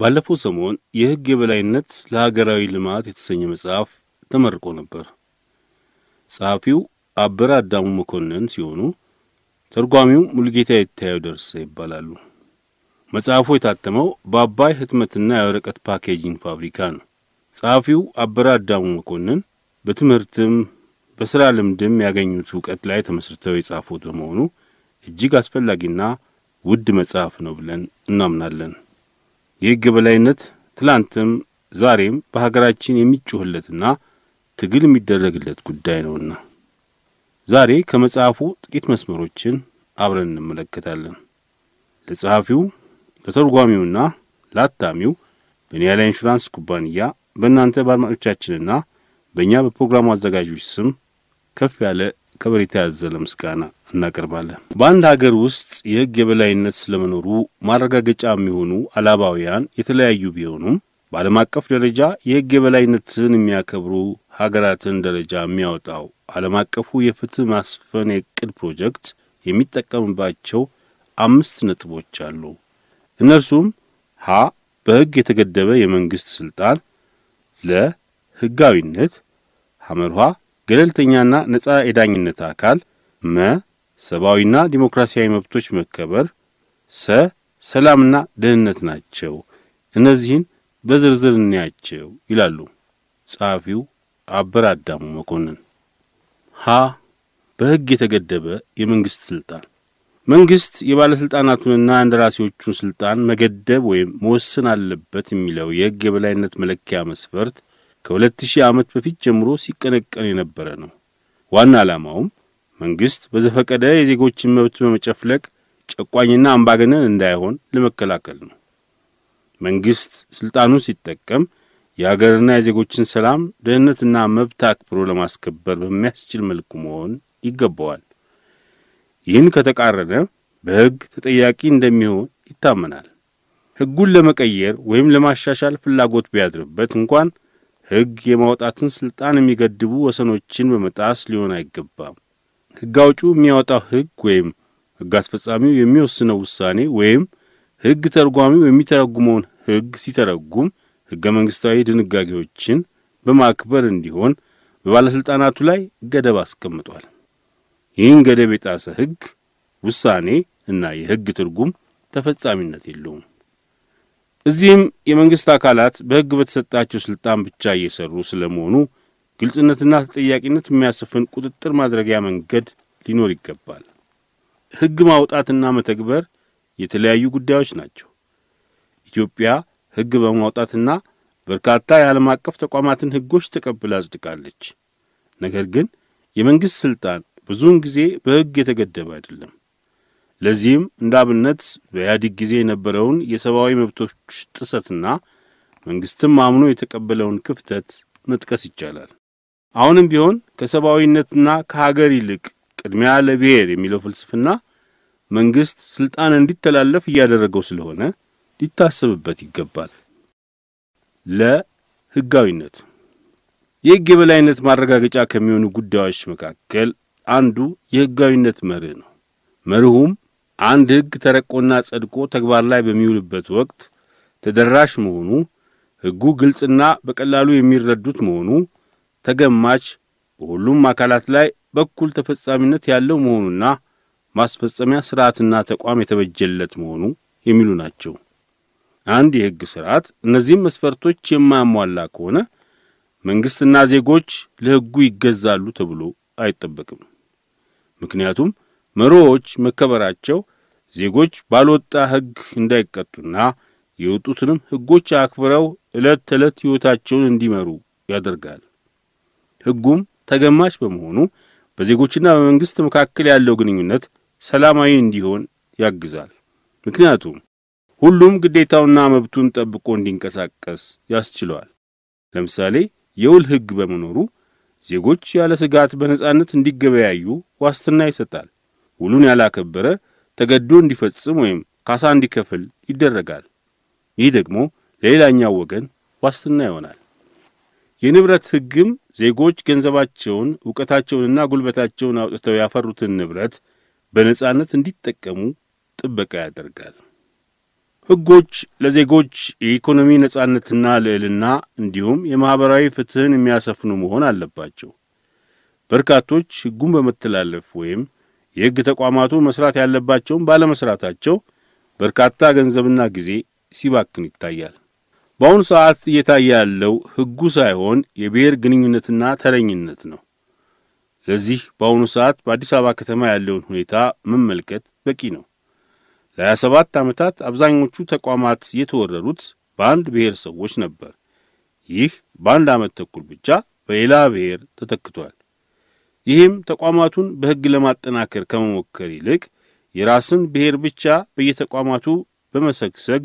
ባለፈው ሰሞን የሕግ የበላይነት ለሀገራዊ ልማት የተሰኘ መጽሐፍ ተመርቆ ነበር። ጸሐፊው አበረ አዳሙ መኮንን ሲሆኑ ተርጓሚው ሙልጌታ የታየው ደርሰ ይባላሉ። መጽሐፉ የታተመው በአባይ ህትመትና የወረቀት ፓኬጂንግ ፋብሪካ ነው። ጸሐፊው አበረ አዳሙ መኮንን በትምህርትም በሥራ ልምድም ያገኙት እውቀት ላይ ተመስርተው የጻፉት በመሆኑ እጅግ አስፈላጊና ውድ መጽሐፍ ነው ብለን እናምናለን። የሕግ በላይነት ትላንትም ዛሬም በሀገራችን የሚጮህለትና ትግል የሚደረግለት ጉዳይ ነውና ዛሬ ከመጽሐፉ ጥቂት መስመሮችን አብረን እንመለከታለን። ለጸሐፊው ለተርጓሚውና ለአታሚው በኒያላ ኢንሹራንስ ኩባንያ በእናንተ በአድማጮቻችንና በእኛ በፕሮግራሙ አዘጋጆች ስም ከፍ ያለ ከበሬታ ያዘለ ምስጋና እናቀርባለን። በአንድ ሀገር ውስጥ የህግ የበላይነት ስለመኖሩ ማረጋገጫ የሚሆኑ አላባውያን የተለያዩ ቢሆኑም በዓለም አቀፍ ደረጃ የህግ የበላይነትን የሚያከብሩ ሀገራትን ደረጃ የሚያወጣው ዓለም አቀፉ የፍትህ ማስፈን የዕቅድ ፕሮጀክት የሚጠቀምባቸው አምስት ነጥቦች አሉ። እነርሱም ሀ በህግ የተገደበ የመንግሥት ሥልጣን፣ ለ ሕጋዊነት፣ ሐመርኋ ገለልተኛና ነፃ የዳኝነት አካል መ ሰብአዊና ዲሞክራሲያዊ መብቶች መከበር ሰ ሰላምና ደህንነት ናቸው። እነዚህን በዝርዝር እንያቸው ይላሉ ጸሐፊው አበረ አዳሙ መኮንን። ሀ በሕግ የተገደበ የመንግሥት ሥልጣን መንግሥት የባለሥልጣናቱንና እንደራሴዎቹን ሥልጣን መገደብ ወይም መወሰን አለበት የሚለው የሕግ የበላይነት መለኪያ መስፈርት ከሁለት ሺህ ዓመት በፊት ጀምሮ ሲቀነቀን የነበረ ነው። ዋና ዓላማውም መንግሥት በዘፈቀደ የዜጎችን መብት በመጨፍለቅ ጨቋኝና አምባገነን እንዳይሆን ለመከላከል ነው። መንግሥት ሥልጣኑን ሲጠቀም የአገርና የዜጎችን ሰላም፣ ደህንነትና መብት አክብሮ ለማስከበር በሚያስችል መልኩ መሆን ይገባዋል። ይህን ከተቃረነ በሕግ ተጠያቂ እንደሚሆን ይታመናል። ሕጉን ለመቀየር ወይም ለማሻሻል ፍላጎት ቢያድርበት እንኳን ሕግ የማውጣትን ስልጣን የሚገድቡ ወሰኖችን በመጣስ ሊሆን አይገባም። ሕግ አውጪው የሚያወጣው ሕግ ወይም ሕግ አስፈጻሚው የሚወስነው ውሳኔ ወይም ሕግ ተርጓሚው የሚተረጉመውን ሕግ ሲተረጉም ሕገ መንግሥታዊ ድንጋጌዎችን በማክበር እንዲሆን በባለሥልጣናቱ ላይ ገደብ አስቀምጧል። ይህን ገደብ የጣሰ ሕግ ውሳኔ እና የሕግ ትርጉም ተፈጻሚነት የለውም። እዚህም የመንግሥት አካላት በሕግ በተሰጣቸው ሥልጣን ብቻ እየሠሩ ስለመሆኑ ግልጽነትና ተጠያቂነት የሚያሰፍን ቁጥጥር ማድረጊያ መንገድ ሊኖር ይገባል። ሕግ ማውጣትና መተግበር የተለያዩ ጉዳዮች ናቸው። ኢትዮጵያ ሕግ በማውጣትና በርካታ የዓለም አቀፍ ተቋማትን ሕጎች ተቀብላ አጽድቃለች። ነገር ግን የመንግሥት ሥልጣን ብዙውን ጊዜ በሕግ የተገደበ አይደለም። ለዚህም እንደ አብነት በኢህአዲግ ጊዜ የነበረውን የሰብአዊ መብቶች ጥሰትና መንግስትም አምኖ የተቀበለውን ክፍተት መጥቀስ ይቻላል። አሁንም ቢሆን ከሰብአዊነትና ከሀገር ይልቅ ቅድሚያ ለብሔር የሚለው ፍልስፍና መንግስት ስልጣን እንዲተላለፍ እያደረገው ስለሆነ ሊታሰብበት ይገባል። ለህጋዊነት የህግ የበላይነት ማረጋገጫ ከሚሆኑ ጉዳዮች መካከል አንዱ የህጋዊነት መርህ ነው። መርሁም አንድ ሕግ ተረቆና ጸድቆ ተግባር ላይ በሚውልበት ወቅት ተደራሽ መሆኑ፣ ሕጉ ግልጽና በቀላሉ የሚረዱት መሆኑ፣ ተገማች፣ በሁሉም አካላት ላይ በኩል ተፈጻሚነት ያለው መሆኑና ማስፈጸሚያ ሥርዓትና ተቋም የተበጀለት መሆኑ የሚሉ ናቸው። አንድ የሕግ ሥርዓት እነዚህም መስፈርቶች የማያሟላ ከሆነ መንግሥትና ዜጎች ለሕጉ ይገዛሉ ተብሎ አይጠበቅም። ምክንያቱም መርሆዎች መከበራቸው ዜጎች ባልወጣ ሕግ እንዳይቀጡና የወጡትንም ሕጎች አክብረው ዕለት ተዕለት ሕይወታቸውን እንዲመሩ ያደርጋል። ሕጉም ተገማች በመሆኑ በዜጎችና በመንግሥት መካከል ያለው ግንኙነት ሰላማዊ እንዲሆን ያግዛል። ምክንያቱም ሁሉም ግዴታውና መብቱን ጠብቆ እንዲንቀሳቀስ ያስችለዋል። ለምሳሌ የውል ሕግ በመኖሩ ዜጎች ያለ ስጋት በነጻነት እንዲገበያዩ ዋስትና ይሰጣል። ውሉን ያላከበረ ተገዶ እንዲፈጽም ወይም ካሳ እንዲከፍል ይደረጋል። ይህ ደግሞ ለሌላኛው ወገን ዋስትና ይሆናል። የንብረት ሕግም ዜጎች ገንዘባቸውን፣ እውቀታቸውንና ጉልበታቸውን አውጥተው ያፈሩትን ንብረት በነጻነት እንዲጠቀሙ ጥበቃ ያደርጋል። ሕጎች ለዜጎች የኢኮኖሚ ነጻነትና ልዕልና እንዲሁም የማኅበራዊ ፍትሕን የሚያሰፍኑ መሆን አለባቸው። በርካቶች ሕጉን በመተላለፍ ወይም የሕግ ተቋማቱ መስራት ያለባቸውን ባለመስራታቸው በርካታ ገንዘብና ጊዜ ሲባክን ይታያል። በአሁኑ ሰዓት እየታየ ያለው ሕጉ ሳይሆን የብሔር ግንኙነትና ተረኝነት ነው። ለዚህ በአሁኑ ሰዓት በአዲስ አበባ ከተማ ያለውን ሁኔታ መመልከት በቂ ነው። ለ27 ዓመታት አብዛኞቹ ተቋማት የተወረሩት በአንድ ብሔር ሰዎች ነበር። ይህ በአንድ ዓመት ተኩል ብቻ በሌላ ብሔር ተተክቷል። ይህም ተቋማቱን በሕግ ለማጠናከር ከመሞከር ይልቅ የራስን ብሔር ብቻ በየተቋማቱ በመሰግሰግ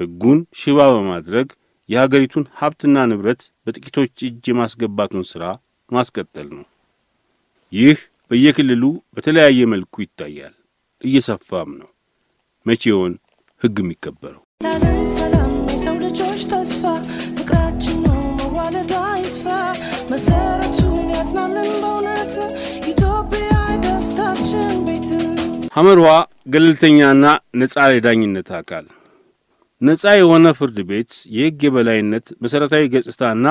ሕጉን ሽባ በማድረግ የሀገሪቱን ሀብትና ንብረት በጥቂቶች እጅ የማስገባቱን ሥራ ማስቀጠል ነው። ይህ በየክልሉ በተለያየ መልኩ ይታያል፣ እየሰፋም ነው። መቼ ይሆን ሕግ የሚከበረው? ሰላም የሰው ልጆች ተስፋ ፍቅራችን ነው መዋለዷ ይጥፋ ሐመርዋ ገለልተኛና ነጻ የዳኝነት አካል ነጻ የሆነ ፍርድ ቤት የሕግ የበላይነት መሠረታዊ ገጽታና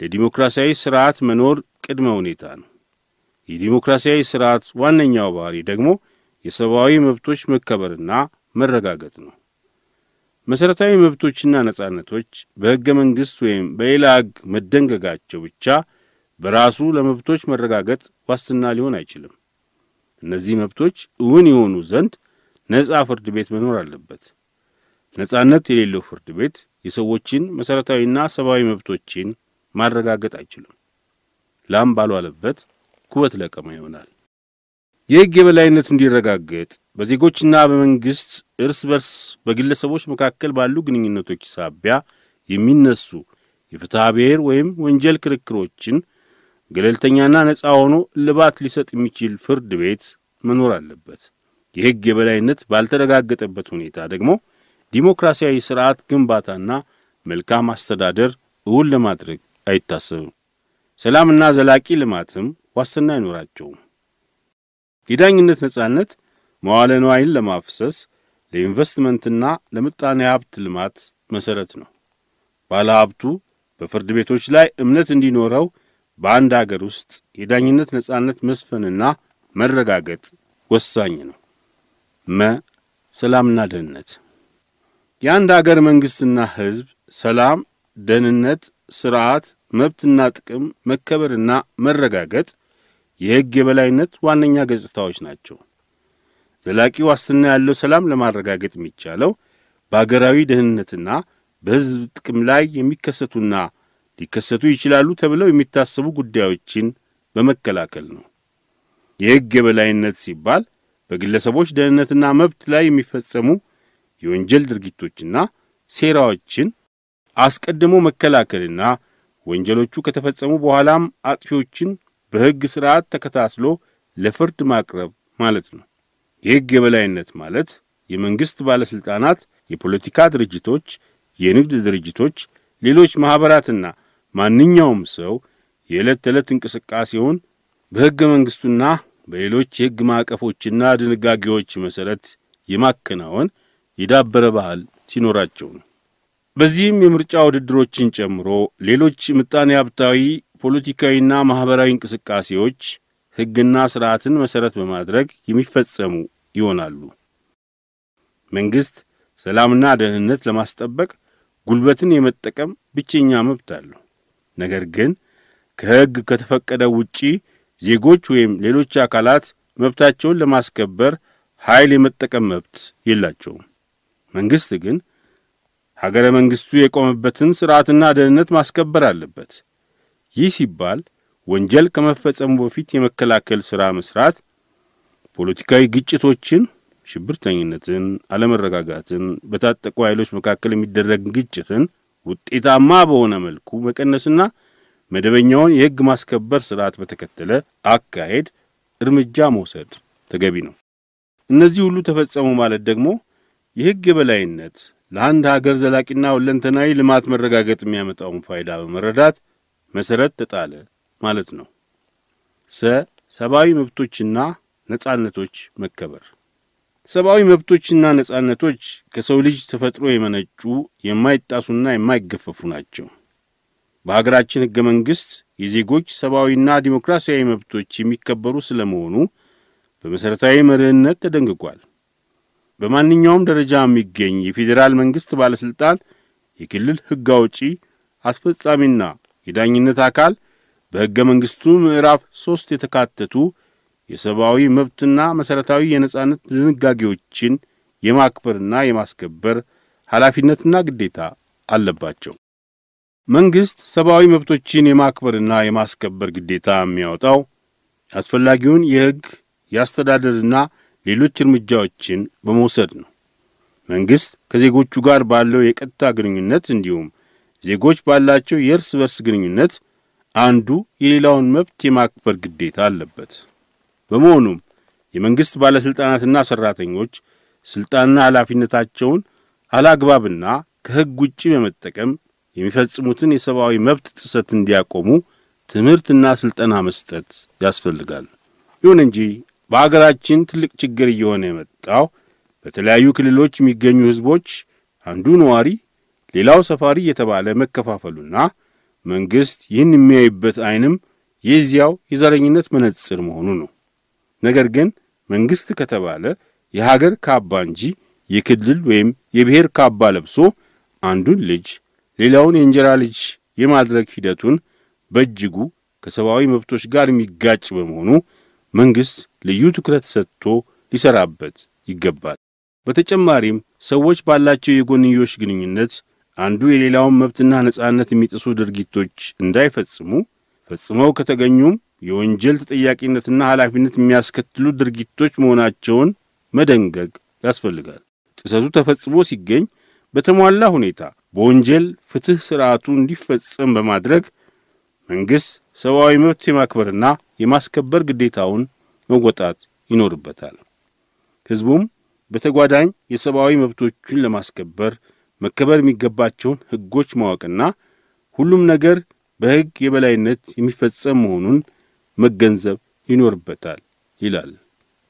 ለዲሞክራሲያዊ ሥርዓት መኖር ቅድመ ሁኔታ ነው። የዲሞክራሲያዊ ሥርዓት ዋነኛው ባህሪ ደግሞ የሰብአዊ መብቶች መከበርና መረጋገጥ ነው። መሠረታዊ መብቶችና ነጻነቶች በሕገ መንግሥት ወይም በሌላ ሕግ መደንገጋቸው ብቻ በራሱ ለመብቶች መረጋገጥ ዋስትና ሊሆን አይችልም። እነዚህ መብቶች እውን የሆኑ ዘንድ ነጻ ፍርድ ቤት መኖር አለበት። ነጻነት የሌለው ፍርድ ቤት የሰዎችን መሠረታዊና ሰብአዊ መብቶችን ማረጋገጥ አይችልም። ላም ባልዋለበት ኩበት ለቀማ ይሆናል። የሕግ የበላይነት እንዲረጋገጥ በዜጎችና በመንግሥት እርስ በርስ በግለሰቦች መካከል ባሉ ግንኙነቶች ሳቢያ የሚነሱ የፍትሐ ብሔር ወይም ወንጀል ክርክሮችን ገለልተኛና ነፃ ሆኖ ልባት ሊሰጥ የሚችል ፍርድ ቤት መኖር አለበት። የሕግ የበላይነት ባልተረጋገጠበት ሁኔታ ደግሞ ዲሞክራሲያዊ ስርዓት ግንባታና መልካም አስተዳደር እውን ለማድረግ አይታሰብም። ሰላምና ዘላቂ ልማትም ዋስትና አይኖራቸውም። የዳኝነት ነጻነት መዋለ ንዋይን ለማፍሰስ ለኢንቨስትመንትና ለምጣኔ ሀብት ልማት መሠረት ነው። ባለሀብቱ በፍርድ ቤቶች ላይ እምነት እንዲኖረው በአንድ አገር ውስጥ የዳኝነት ነጻነት መስፈንና መረጋገጥ ወሳኝ ነው። መ ሰላምና ደህንነት የአንድ አገር መንግሥትና ሕዝብ ሰላም፣ ደህንነት፣ ሥርዓት፣ መብትና ጥቅም መከበርና መረጋገጥ የሕግ የበላይነት ዋነኛ ገጽታዎች ናቸው። ዘላቂ ዋስትና ያለው ሰላም ለማረጋገጥ የሚቻለው በአገራዊ ደህንነትና በሕዝብ ጥቅም ላይ የሚከሰቱና ሊከሰቱ ይችላሉ ተብለው የሚታሰቡ ጉዳዮችን በመከላከል ነው። የሕግ የበላይነት ሲባል በግለሰቦች ደህንነትና መብት ላይ የሚፈጸሙ የወንጀል ድርጊቶችና ሴራዎችን አስቀድሞ መከላከልና ወንጀሎቹ ከተፈጸሙ በኋላም አጥፊዎችን በሕግ ሥርዓት ተከታትሎ ለፍርድ ማቅረብ ማለት ነው። የሕግ የበላይነት ማለት የመንግሥት ባለሥልጣናት፣ የፖለቲካ ድርጅቶች፣ የንግድ ድርጅቶች፣ ሌሎች ማኅበራትና ማንኛውም ሰው የዕለት ተዕለት እንቅስቃሴውን በሕገ መንግሥቱና በሌሎች የሕግ ማዕቀፎችና ድንጋጌዎች መሠረት የማከናወን የዳበረ ባህል ሲኖራቸው ነው። በዚህም የምርጫ ውድድሮችን ጨምሮ ሌሎች ምጣኔ ሀብታዊ፣ ፖለቲካዊና ማኅበራዊ እንቅስቃሴዎች ሕግና ሥርዓትን መሠረት በማድረግ የሚፈጸሙ ይሆናሉ። መንግሥት ሰላምና ደህንነት ለማስጠበቅ ጉልበትን የመጠቀም ብቸኛ መብት አለው። ነገር ግን ከሕግ ከተፈቀደ ውጪ ዜጎች ወይም ሌሎች አካላት መብታቸውን ለማስከበር ኃይል የመጠቀም መብት የላቸውም። መንግሥት ግን ሀገረ መንግሥቱ የቆመበትን ሥርዓትና ደህንነት ማስከበር አለበት። ይህ ሲባል ወንጀል ከመፈጸሙ በፊት የመከላከል ሥራ መሥራት፣ ፖለቲካዊ ግጭቶችን፣ ሽብርተኝነትን፣ አለመረጋጋትን፣ በታጠቁ ኃይሎች መካከል የሚደረግ ግጭትን ውጤታማ በሆነ መልኩ መቀነስና መደበኛውን የሕግ ማስከበር ስርዓት በተከተለ አካሄድ እርምጃ መውሰድ ተገቢ ነው። እነዚህ ሁሉ ተፈጸሙ ማለት ደግሞ የሕግ የበላይነት ለአንድ ሀገር ዘላቂና ሁለንተናዊ ልማት መረጋገጥ የሚያመጣውን ፋይዳ በመረዳት መሠረት ተጣለ ማለት ነው። ሰ ሰብአዊ መብቶችና ነጻነቶች መከበር ሰብአዊ መብቶችና ነጻነቶች ከሰው ልጅ ተፈጥሮ የመነጩ የማይጣሱና የማይገፈፉ ናቸው። በሀገራችን ሕገ መንግሥት የዜጎች ሰብአዊና ዲሞክራሲያዊ መብቶች የሚከበሩ ስለመሆኑ በመሠረታዊ መርህነት ተደንግጓል። በማንኛውም ደረጃ የሚገኝ የፌዴራል መንግሥት ባለሥልጣን፣ የክልል ሕግ አውጪ፣ አስፈጻሚና የዳኝነት አካል በሕገ መንግሥቱ ምዕራፍ ሦስት የተካተቱ የሰብአዊ መብትና መሠረታዊ የነጻነት ድንጋጌዎችን የማክበርና የማስከበር ኃላፊነትና ግዴታ አለባቸው። መንግሥት ሰብአዊ መብቶችን የማክበርና የማስከበር ግዴታ የሚያወጣው አስፈላጊውን የሕግ የአስተዳደርና ሌሎች እርምጃዎችን በመውሰድ ነው። መንግሥት ከዜጎቹ ጋር ባለው የቀጥታ ግንኙነት እንዲሁም ዜጎች ባላቸው የእርስ በርስ ግንኙነት አንዱ የሌላውን መብት የማክበር ግዴታ አለበት። በመሆኑም የመንግሥት ባለሥልጣናትና ሠራተኞች ሥልጣንና ኃላፊነታቸውን አላግባብና ከሕግ ውጪ በመጠቀም የሚፈጽሙትን የሰብአዊ መብት ጥሰት እንዲያቆሙ ትምህርትና ሥልጠና መስጠት ያስፈልጋል። ይሁን እንጂ በአገራችን ትልቅ ችግር እየሆነ የመጣው በተለያዩ ክልሎች የሚገኙ ሕዝቦች አንዱ ነዋሪ፣ ሌላው ሰፋሪ እየተባለ መከፋፈሉና መንግሥት ይህን የሚያይበት ዐይንም የዚያው የዘረኝነት መነጽር መሆኑ ነው። ነገር ግን መንግስት ከተባለ የሀገር ካባ እንጂ የክልል ወይም የብሔር ካባ ለብሶ አንዱን ልጅ ሌላውን የእንጀራ ልጅ የማድረግ ሂደቱን በእጅጉ ከሰብአዊ መብቶች ጋር የሚጋጭ በመሆኑ መንግስት ልዩ ትኩረት ሰጥቶ ሊሰራበት ይገባል። በተጨማሪም ሰዎች ባላቸው የጎንዮሽ ግንኙነት አንዱ የሌላውን መብትና ነጻነት የሚጥሱ ድርጊቶች እንዳይፈጽሙ ፈጽመው ከተገኙም የወንጀል ተጠያቂነትና ኃላፊነት የሚያስከትሉ ድርጊቶች መሆናቸውን መደንገግ ያስፈልጋል። ጥሰቱ ተፈጽሞ ሲገኝ በተሟላ ሁኔታ በወንጀል ፍትሕ ሥርዓቱ እንዲፈጸም በማድረግ መንግሥት ሰብአዊ መብት የማክበርና የማስከበር ግዴታውን መወጣት ይኖርበታል። ሕዝቡም በተጓዳኝ የሰብአዊ መብቶቹን ለማስከበር መከበር የሚገባቸውን ሕጎች ማወቅና ሁሉም ነገር በሕግ የበላይነት የሚፈጸም መሆኑን መገንዘብ ይኖርበታል ይላል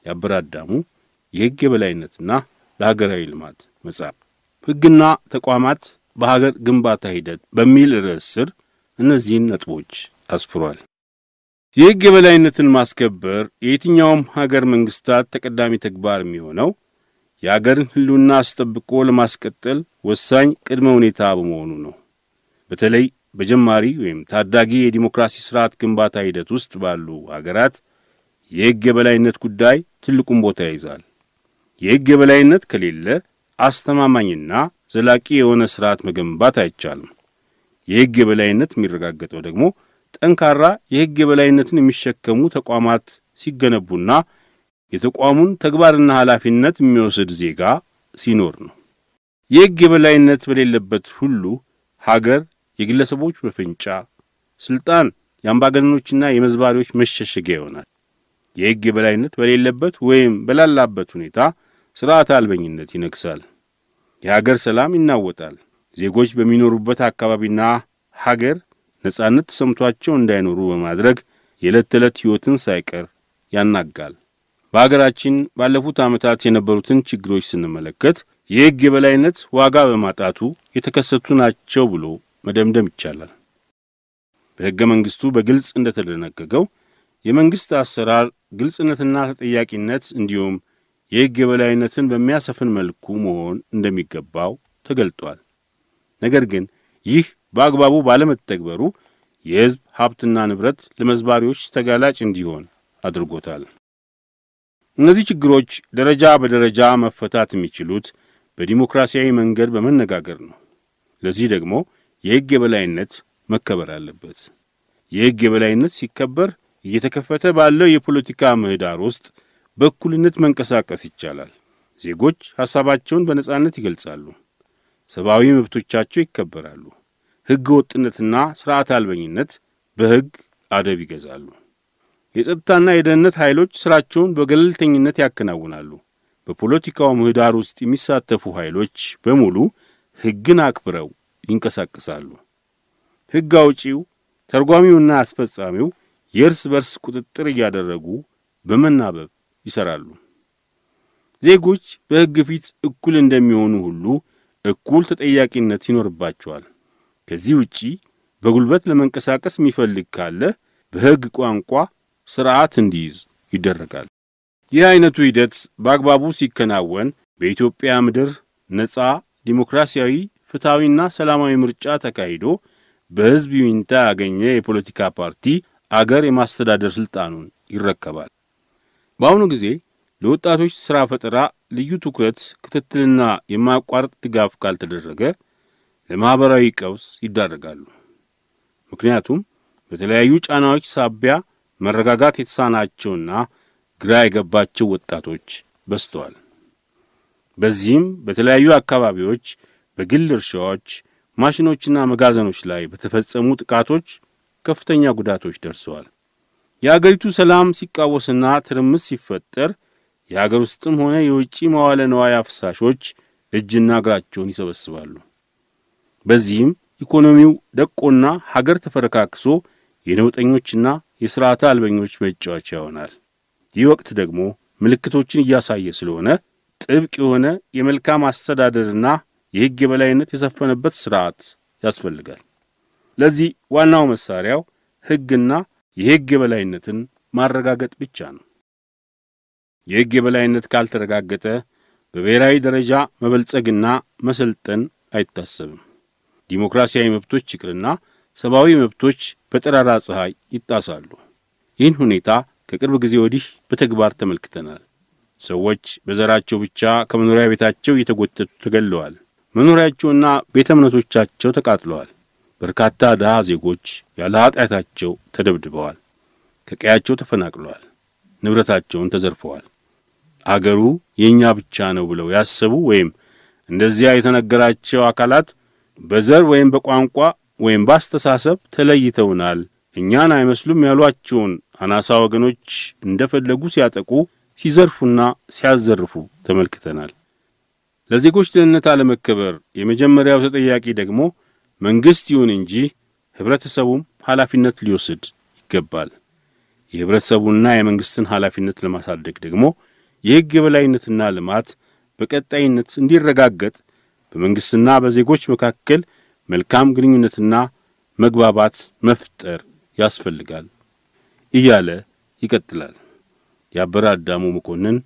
የአበራ አዳሙ የሕግ የበላይነትና ለሀገራዊ ልማት መጽሐፍ። ሕግና ተቋማት በሀገር ግንባታ ሂደት በሚል ርዕስ ስር እነዚህን ነጥቦች አስፍሯል። የሕግ የበላይነትን ማስከበር የየትኛውም ሀገር መንግስታት ተቀዳሚ ተግባር የሚሆነው የአገርን ሕልውና አስጠብቆ ለማስቀጠል ወሳኝ ቅድመ ሁኔታ በመሆኑ ነው። በተለይ በጀማሪ ወይም ታዳጊ የዲሞክራሲ ስርዓት ግንባታ ሂደት ውስጥ ባሉ አገራት የሕግ የበላይነት ጉዳይ ትልቁን ቦታ ይይዛል። የሕግ የበላይነት ከሌለ አስተማማኝና ዘላቂ የሆነ ስርዓት መገንባት አይቻልም። የሕግ የበላይነት የሚረጋገጠው ደግሞ ጠንካራ የሕግ የበላይነትን የሚሸከሙ ተቋማት ሲገነቡና የተቋሙን ተግባርና ኃላፊነት የሚወስድ ዜጋ ሲኖር ነው። የሕግ የበላይነት በሌለበት ሁሉ ሀገር የግለሰቦች መፈንጫ፣ ስልጣን የአምባገነኖችና የመዝባሪዎች መሸሸጊያ ይሆናል። የሕግ የበላይነት በሌለበት ወይም በላላበት ሁኔታ ሥርዓት አልበኝነት ይነግሳል። የሀገር ሰላም ይናወጣል። ዜጎች በሚኖሩበት አካባቢና ሀገር ነጻነት ተሰምቷቸው እንዳይኖሩ በማድረግ የዕለት ተዕለት ሕይወትን ሳይቀር ያናጋል። በሀገራችን ባለፉት ዓመታት የነበሩትን ችግሮች ስንመለከት የሕግ የበላይነት ዋጋ በማጣቱ የተከሰቱ ናቸው ብሎ መደምደም ይቻላል። በሕገ መንግሥቱ በግልጽ እንደተደነገገው የመንግሥት አሰራር ግልጽነትና ተጠያቂነት እንዲሁም የሕግ የበላይነትን በሚያሰፍን መልኩ መሆን እንደሚገባው ተገልጧል። ነገር ግን ይህ በአግባቡ ባለመተግበሩ የሕዝብ ሀብትና ንብረት ለመዝባሪዎች ተጋላጭ እንዲሆን አድርጎታል። እነዚህ ችግሮች ደረጃ በደረጃ መፈታት የሚችሉት በዲሞክራሲያዊ መንገድ በመነጋገር ነው። ለዚህ ደግሞ የሕግ የበላይነት መከበር አለበት። የሕግ የበላይነት ሲከበር እየተከፈተ ባለው የፖለቲካ ምህዳር ውስጥ በእኩልነት መንቀሳቀስ ይቻላል። ዜጎች ሐሳባቸውን በነጻነት ይገልጻሉ። ሰብአዊ መብቶቻቸው ይከበራሉ። ሕገ ወጥነትና ሥርዓት አልበኝነት በሕግ አደብ ይገዛሉ። የጸጥታና የደህንነት ኃይሎች ሥራቸውን በገለልተኝነት ያከናውናሉ። በፖለቲካው ምህዳር ውስጥ የሚሳተፉ ኃይሎች በሙሉ ሕግን አክብረው ይንቀሳቀሳሉ። ሕግ አውጪው ተርጓሚውና አስፈጻሚው የእርስ በርስ ቁጥጥር እያደረጉ በመናበብ ይሠራሉ። ዜጎች በሕግ ፊት እኩል እንደሚሆኑ ሁሉ እኩል ተጠያቂነት ይኖርባቸዋል። ከዚህ ውጪ በጉልበት ለመንቀሳቀስ የሚፈልግ ካለ በሕግ ቋንቋ ሥርዓት እንዲይዝ ይደረጋል። ይህ አይነቱ ሂደት በአግባቡ ሲከናወን በኢትዮጵያ ምድር ነጻ ዲሞክራሲያዊ ፍትሐዊና ሰላማዊ ምርጫ ተካሂዶ በሕዝብ ይሁንታ ያገኘ የፖለቲካ ፓርቲ አገር የማስተዳደር ሥልጣኑን ይረከባል። በአሁኑ ጊዜ ለወጣቶች ሥራ ፈጠራ ልዩ ትኩረት፣ ክትትልና የማያቋርጥ ድጋፍ ካልተደረገ ለማኅበራዊ ቀውስ ይዳረጋሉ። ምክንያቱም በተለያዩ ጫናዎች ሳቢያ መረጋጋት የተሳናቸውና ግራ የገባቸው ወጣቶች በዝተዋል። በዚህም በተለያዩ አካባቢዎች በግል እርሻዎች፣ ማሽኖችና መጋዘኖች ላይ በተፈጸሙ ጥቃቶች ከፍተኛ ጉዳቶች ደርሰዋል። የአገሪቱ ሰላም ሲቃወስና ትርምስ ሲፈጠር የሀገር ውስጥም ሆነ የውጭ መዋለ ነዋይ አፍሳሾች እጅና እግራቸውን ይሰበስባሉ። በዚህም ኢኮኖሚው ደቆና ሀገር ተፈረካክሶ የነውጠኞችና የሥርዓተ አልበኞች መጫወቻ ይሆናል። ይህ ወቅት ደግሞ ምልክቶችን እያሳየ ስለሆነ ጥብቅ የሆነ የመልካም አስተዳደርና የሕግ የበላይነት የሰፈነበት ስርዓት ያስፈልጋል። ለዚህ ዋናው መሳሪያው ሕግና የሕግ የበላይነትን ማረጋገጥ ብቻ ነው። የሕግ የበላይነት ካልተረጋገጠ በብሔራዊ ደረጃ መበልጸግና መሰልጠን አይታሰብም። ዲሞክራሲያዊ መብቶች ይቅርና ሰብአዊ መብቶች በጠራራ ፀሐይ ይጣሳሉ። ይህን ሁኔታ ከቅርብ ጊዜ ወዲህ በተግባር ተመልክተናል። ሰዎች በዘራቸው ብቻ ከመኖሪያ ቤታቸው እየተጎተቱ ተገለዋል። መኖሪያቸውና ቤተ እምነቶቻቸው ተቃጥለዋል። በርካታ ድሃ ዜጎች ያለ ኃጢአታቸው ተደብድበዋል፣ ከቀያቸው ተፈናቅለዋል፣ ንብረታቸውን ተዘርፈዋል። አገሩ የእኛ ብቻ ነው ብለው ያሰቡ ወይም እንደዚያ የተነገራቸው አካላት በዘር ወይም በቋንቋ ወይም በአስተሳሰብ ተለይተውናል፣ እኛን አይመስሉም ያሏቸውን አናሳ ወገኖች እንደፈለጉ ሲያጠቁ ሲዘርፉና ሲያዘርፉ ተመልክተናል። ለዜጎች ደህንነት አለመከበር የመጀመሪያው ተጠያቂ ደግሞ መንግሥት ይሁን እንጂ ኅብረተሰቡም ኃላፊነት ሊወስድ ይገባል። የህብረተሰቡና የመንግሥትን ኃላፊነት ለማሳደግ ደግሞ የሕግ የበላይነትና ልማት በቀጣይነት እንዲረጋገጥ በመንግሥትና በዜጎች መካከል መልካም ግንኙነትና መግባባት መፍጠር ያስፈልጋል እያለ ይቀጥላል። የአበረ አዳሙ መኮንን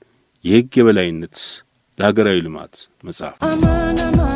የሕግ የበላይነት ለሀገራዊ ልማት መጽሐፍ